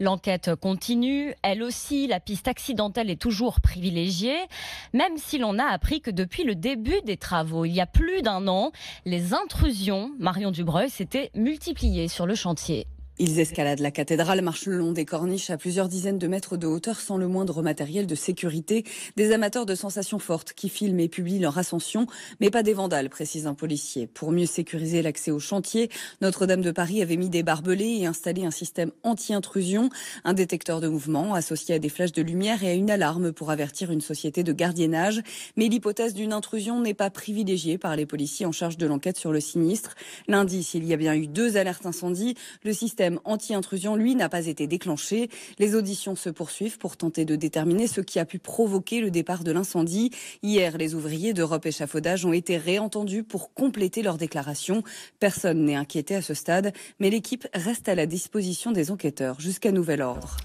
L'enquête continue. Elle aussi, la piste accidentelle est toujours privilégiée, même si l'on a appris que depuis le début des travaux, il y a plus d'un an, les intrusions, Marion Dubreuil, s'étaient multipliées sur le chantier. Ils escaladent la cathédrale, marchent le long des corniches à plusieurs dizaines de mètres de hauteur sans le moindre matériel de sécurité. Des amateurs de sensations fortes qui filment et publient leur ascension, mais pas des vandales, précise un policier. Pour mieux sécuriser l'accès au chantier, Notre-Dame de Paris avait mis des barbelés et installé un système anti-intrusion, un détecteur de mouvement associé à des flashs de lumière et à une alarme pour avertir une société de gardiennage. Mais l'hypothèse d'une intrusion n'est pas privilégiée par les policiers en charge de l'enquête sur le sinistre. Lundi, s'il y a bien eu deux alertes incendies, le système anti-intrusion, lui, n'a pas été déclenché. Les auditions se poursuivent pour tenter de déterminer ce qui a pu provoquer le départ de l'incendie. Hier, les ouvriers d'Europe Échafaudage ont été réentendus pour compléter leur déclaration. Personne n'est inquiété à ce stade, mais l'équipe reste à la disposition des enquêteurs jusqu'à nouvel ordre.